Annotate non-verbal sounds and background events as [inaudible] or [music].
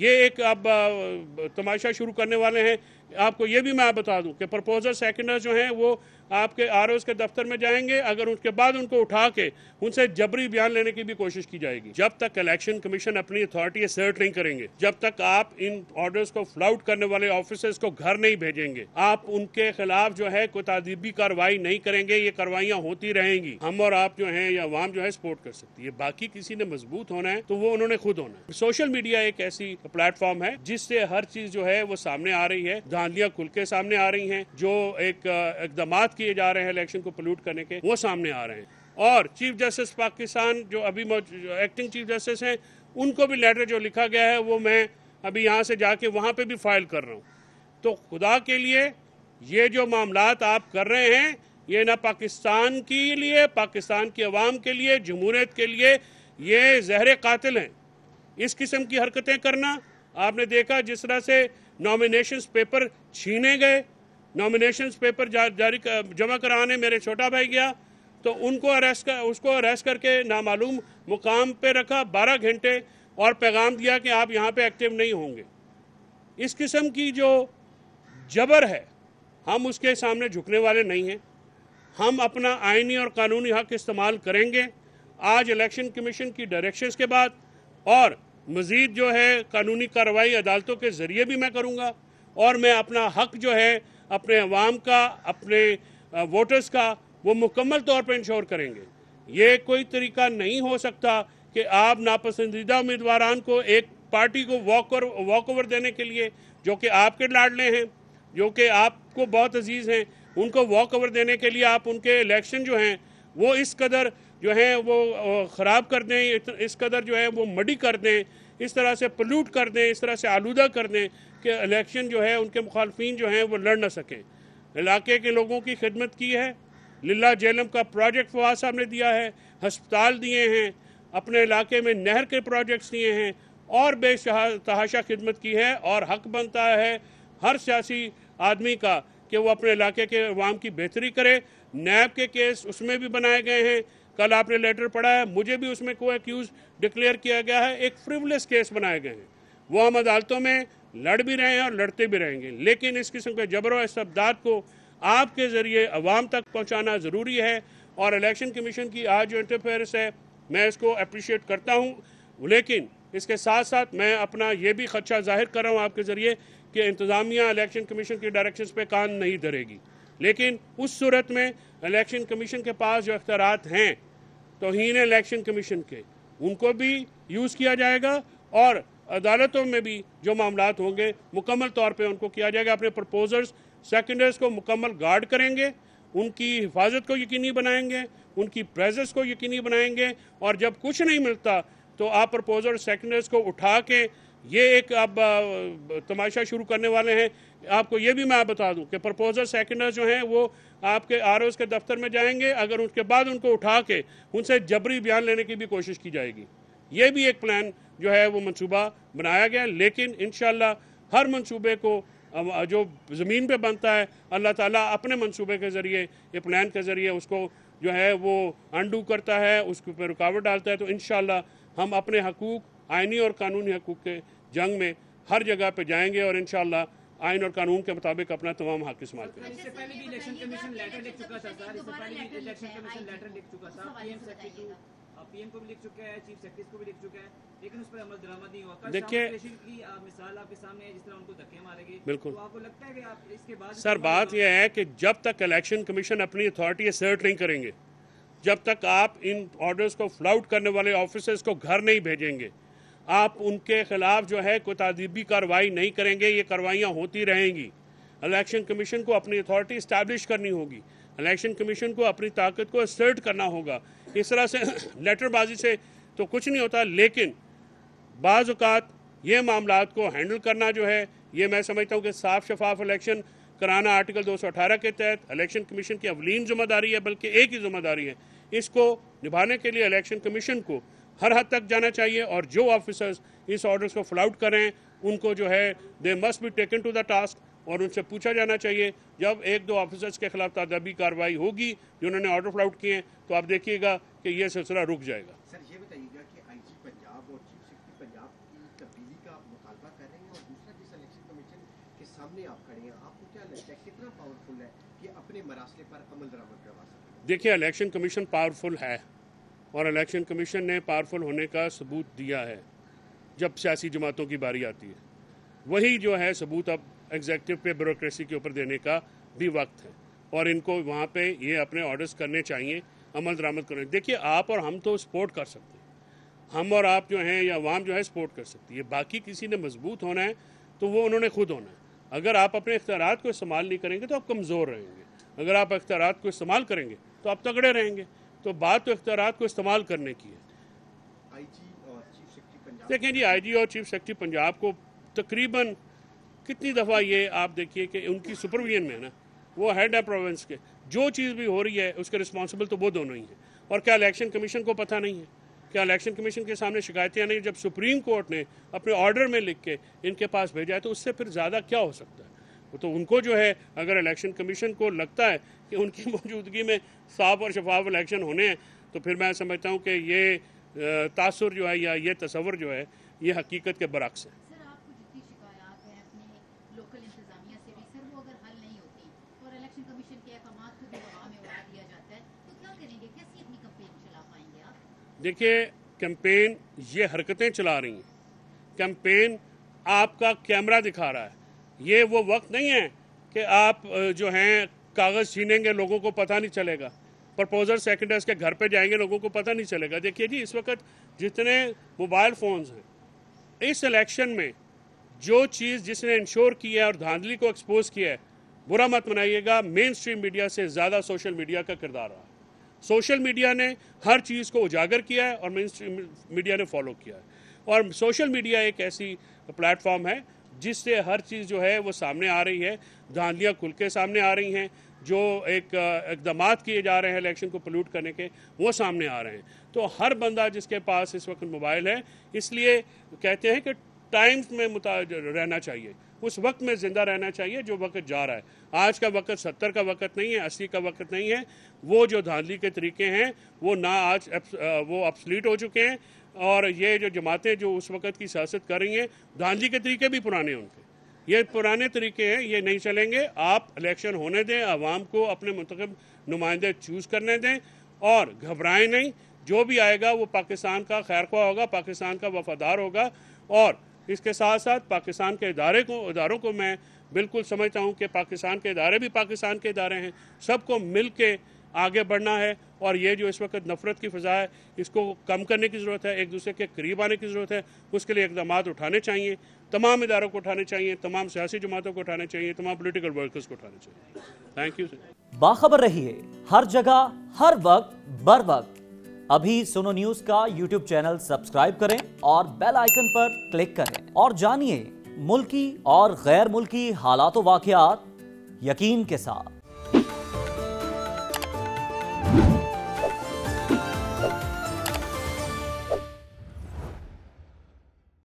ये एक अब तमाशा शुरू करने वाले हैं आपको ये भी मैं बता दूं कि प्रपोजल सेकेंडर जो हैं वो आपके आर के दफ्तर में जाएंगे अगर उसके बाद उनको उठा के उनसे जबरी बयान लेने की भी कोशिश की जाएगी जब तक इलेक्शन कमीशन अपनी अथॉरिटी असर्ट नहीं करेंगे जब तक आप इन ऑर्डर्स को फ्लाउट करने वाले ऑफिसर्स को घर नहीं भेजेंगे आप उनके खिलाफ जो है कोई तदीबी कार्रवाई नहीं करेंगे ये कार्रवाइयाँ होती रहेंगी हम और आप जो है या आवाम जो है सपोर्ट कर सकती है बाकी किसी ने मजबूत होना है तो वो उन्होंने खुद होना है सोशल मीडिया एक ऐसी प्लेटफॉर्म है जिससे हर चीज जो है वो सामने आ रही है धांधलियाँ खुल के सामने आ रही है जो एक इकदाम किए जा रहे हैं इलेक्शन को पोल्यूट करने के वो सामने आ रहे हैं और चीफ जस्टिस पाकिस्तान जो अभी एक्टिंग चीफ जस्टिस हैं उनको भी लेटर जो लिखा गया है वो मैं अभी यहाँ से जाके वहाँ पे भी फाइल कर रहा हूँ तो खुदा के लिए ये जो मामला आप कर रहे हैं ये ना पाकिस्तान के लिए पाकिस्तान की आवाम के लिए जमहूरीत के लिए ये जहर कातिल हैं इस किस्म की हरकतें करना आपने देखा जिस तरह से नॉमिनेशंस पेपर छीने गए नॉमिनेशन पेपर जा, जारी जमा कराने मेरे छोटा भाई गया तो उनको अरेस्ट कर उसको अरेस्ट करके नामालूम मुकाम पे रखा बारह घंटे और पैगाम दिया कि आप यहाँ पे एक्टिव नहीं होंगे इस किस्म की जो जबर है हम उसके सामने झुकने वाले नहीं हैं हम अपना आइनी और कानूनी हक इस्तेमाल करेंगे आज इलेक्शन कमीशन की डायरेक्शंस के बाद और मज़ीद जो है कानूनी कार्रवाई अदालतों के ज़रिए भी मैं करूँगा और मैं अपना हक जो है अपने अवाम का अपने वोटर्स का वो मुकम्मल तौर पर इंश्योर करेंगे ये कोई तरीका नहीं हो सकता कि आप नापसंदीदा उम्मीदवारान को एक पार्टी को वॉक और वॉक ओवर देने के लिए जो कि आपके लाडले हैं जो कि आपको बहुत अजीज़ हैं उनको वॉक ओवर देने के लिए आप उनके इलेक्शन जो हैं वो इस कदर जो हैं वो ख़राब कर दें इस कदर जो है वो मडी कर दें इस तरह से पल्यूट कर दें इस तरह से आलूदा कर दें कि इलेक्शन जो है उनके मुखालफी जो हैं वो लड़ ना सकें इलाके के लोगों की खिदमत की है लिल्ला जैलम का प्रोजेक्ट फवाद साहब ने दिया है हस्पताल दिए हैं अपने इलाके में नहर के प्रोजेक्ट्स दिए हैं और बेतहाशा खिदमत की है और हक बनता है हर सियासी आदमी का कि वो अपने इलाके के अवाम की बेहतरी करे नैब के केस उसमें भी बनाए गए हैं कल आपने लेटर पढ़ा है मुझे भी उसमें कोई एक्यूज़ डिक्लेयर किया गया है एक फ्रिवलेस केस बनाए गए हैं वो हम अदालतों में लड़ भी रहे हैं और लड़ते भी रहेंगे लेकिन इस किस्म के जबरों इस्तबदाद को आपके ज़रिए अवाम तक पहुँचाना ज़रूरी है और इलेक्शन कमीशन की आज जो इंटरफेरेंस है मैं इसको अप्रिशिएट करता हूँ लेकिन इसके साथ साथ मैं अपना ये भी खदशा जाहिर कर रहा हूँ आपके ज़रिए कि इंतज़ामिया इलेक्शन कमीशन की डायरेक्शन पर कान नहीं धरेगी लेकिन उस सूरत में इलेक्शन कमीशन के पास जो अख्तारात हैं तोहन इलेक्शन कमीशन के उनको भी यूज़ किया जाएगा और अदालतों में भी जो मामला होंगे मुकम्मल तौर पर उनको किया जाएगा अपने प्रपोजर्स सेकेंडर्स को मुकम्मल गार्ड करेंगे उनकी हिफाजत को यकीनी बनाएंगे उनकी प्रेजेंस को यकीनी बनाएंगे और जब कुछ नहीं मिलता तो आप प्रपोजल सेकेंडर्स को उठा के ये एक अब तमाशा शुरू करने वाले हैं आपको ये भी मैं बता दूं कि प्रपोजल सेकेंडर्स जो हैं वो आपके आर के दफ्तर में जाएंगे अगर उसके बाद उनको उठा के उनसे जबरी बयान लेने की भी कोशिश की जाएगी ये भी एक प्लान जो है वो मनसूबा बनाया गया है लेकिन इन हर मनसूबे को जो ज़मीन पे बनता है अल्लाह ताला अपने मनसूबे के ज़रिए ये प्लान के ज़रिए उसको जो है वो अंडू करता है उसके ऊपर रुकावट डालता है तो इन हम अपने हकूक़ आइनी और कानूनी हकूक़ के जंग में हर जगह पर जाएंगे और इन आयन और कानून के मुताबिक अपना तमाम हक इस्तेमाल करेंगे पीएम को भी लिख चीफ सेक्रेटरी को भी लिख लेकिन उस पर अमल दरामद नहीं हुआ देखिए मिसाल आपके सामने है जिस तरह उनको धक्के बिल्कुल तो आपको लगता है कि आप इसके बाद सर बात यह है कि जब तक इलेक्शन कमीशन अपनी अथॉरिटी असर्ट नहीं करेंगे जब तक आप इन ऑर्डर्स को फ्लाउट करने वाले ऑफिसर्स को घर नहीं भेजेंगे आप उनके खिलाफ जो है कोई तदीबी कार्रवाई नहीं करेंगे ये कार्रवाइयाँ होती रहेंगी इलेक्शन कमीशन को अपनी अथॉरिटी इस्टेब्लिश करनी होगी इलेक्शन कमीशन को अपनी ताकत को असर्ट करना होगा इस तरह से लेटरबाजी से तो कुछ नहीं होता लेकिन बाज़ात ये मामला को हैंडल करना जो है ये मैं समझता हूँ कि साफ शफाफ इलेक्शन कराना आर्टिकल 218 के तहत इलेक्शन कमीशन की अवलीन जिम्मेदारी है बल्कि एक ही जिम्मेदारी है इसको निभाने के लिए इलेक्शन कमीशन को हर हद तक जाना चाहिए और जो ऑफिसर्स इस ऑर्डर्स को फ्लाउट करें उनको जो है they must be taken to the task और उनसे पूछा जाना चाहिए जब एक दो ऑफिसर्स के खिलाफ तादाबी कार्रवाई होगी जिन्होंने ऑर्डर फ्लाउट किए तो आप देखिएगा कि यह सिलसिला रुक जाएगा सर ये बताइएगा कि आईजी पंजाब और चीफ सेक्रेटरी पंजाब की तब्दीली का मुतालबा कर रहे हैं और दूसरा कमीशन के सामने आप खड़े हैं आपको क्या लगता है कितना पावरफुल है कि अपने मरासले पर अमल दरामद करवा सकते देखिए इलेक्शन कमीशन पावरफुल है और इलेक्शन कमीशन ने पावरफुल होने का सबूत दिया है जब सियासी जमातों की बारी आती है वही जो है सबूत अब एग्जेक्टिव पे ब्यूरोक्रेसी के ऊपर देने का भी वक्त है और इनको वहाँ पे ये अपने ऑर्डर्स करने चाहिए अमल दरामद करने देखिए आप और हम तो सपोर्ट कर सकते हैं हम और आप जो हैं या वाम जो है सपोर्ट कर सकती है बाकी किसी ने मजबूत होना है तो वो उन्होंने खुद होना है अगर आप अपने अख्तियार को इस्तेमाल नहीं करेंगे तो आप कमज़ोर रहेंगे अगर आप अख्तियार को इस्तेमाल करेंगे तो आप तगड़े रहेंगे तो बात तो अख्तियार को इस्तेमाल करने की है देखें जी जी और चीफ सेक्रेटरी पंजाब को तकरीबन कितनी दफ़ा ये आप देखिए कि उनकी सुपरविजन में है ना वो हेड है प्रोविंस के जो चीज़ भी हो रही है उसके रिस्पॉन्सिबल तो वो दोनों ही हैं और क्या इलेक्शन कमीशन को पता नहीं है क्या इलेक्शन कमीशन के सामने शिकायतें नहीं जब सुप्रीम कोर्ट ने अपने ऑर्डर में लिख के इनके पास भेजा है तो उससे फिर ज़्यादा क्या हो सकता है वो तो उनको जो है अगर इलेक्शन कमीशन को लगता है कि उनकी [laughs] मौजूदगी में साफ और शफाफ इलेक्शन होने हैं तो फिर मैं समझता हूँ कि ये तासर जो है या ये तस्वर जो है ये हकीकत के बरक्स है देखिए कैंपेन ये हरकतें चला रही हैं कैंपेन आपका कैमरा दिखा रहा है ये वो वक्त नहीं है कि आप जो हैं कागज़ छीनेंगे लोगों को पता नहीं चलेगा प्रपोजर सेकेंडर्स के घर पे जाएंगे लोगों को पता नहीं चलेगा देखिए जी इस वक्त जितने मोबाइल फ़ोन्स हैं इस इलेक्शन में जो चीज़ जिसने इंश्योर की है और धांधली को एक्सपोज किया है बुरा मत मनाइएगा मेन स्ट्रीम मीडिया से ज़्यादा सोशल मीडिया का किरदार रहा सोशल मीडिया ने हर चीज़ को उजागर किया है और मेन मीडिया ने फॉलो किया है और सोशल मीडिया एक ऐसी प्लेटफॉर्म है जिससे हर चीज़ जो है वो सामने आ रही है धांधलियाँ खुल के सामने आ रही हैं जो एक इकदाम किए जा रहे हैं इलेक्शन को पोल्यूट करने के वो सामने आ रहे हैं तो हर बंदा जिसके पास इस वक्त मोबाइल है इसलिए कहते हैं कि टाइम्स में रहना चाहिए उस वक्त में ज़िंदा रहना चाहिए जो वक्त जा रहा है आज का वक्त सत्तर का वक्त नहीं है अस्सी का वक्त नहीं है वो जो धांधली के तरीके हैं वो ना आज वो अपसलीट हो चुके हैं और ये जो जमातें जो उस वक्त की सियासत कर रही हैं धांधली के तरीके भी पुराने हैं उनके ये पुराने तरीके हैं ये नहीं चलेंगे आप इलेक्शन होने दें आवाम को अपने मुंतब नुमाइंदे चूज़ करने दें और घबराएं नहीं जो भी आएगा वो पाकिस्तान का खैर ख्वा होगा पाकिस्तान का वफादार होगा और इसके साथ साथ पाकिस्तान के इदारे को इदारों को मैं बिल्कुल समझता हूँ कि पाकिस्तान के इदारे भी पाकिस्तान के इदारे हैं सबको मिल के आगे बढ़ना है और ये जो इस वक्त नफरत की फ़जा है इसको कम करने की ज़रूरत है एक दूसरे के करीब आने की ज़रूरत है उसके लिए इकदाम उठाने चाहिए तमाम इदारों को उठाने चाहिए तमाम सियासी जमातों को उठाने चाहिए तमाम पोलिटिकल वर्कर्स को उठाने चाहिए थैंक यू सर बाखबर रहिए हर जगह हर वक्त बर वक्त अभी सुनो न्यूज का यूट्यूब चैनल सब्सक्राइब करें और बेल आइकन पर क्लिक करें और जानिए मुल्की और गैर मुल्की हालात वाकयात यकीन के साथ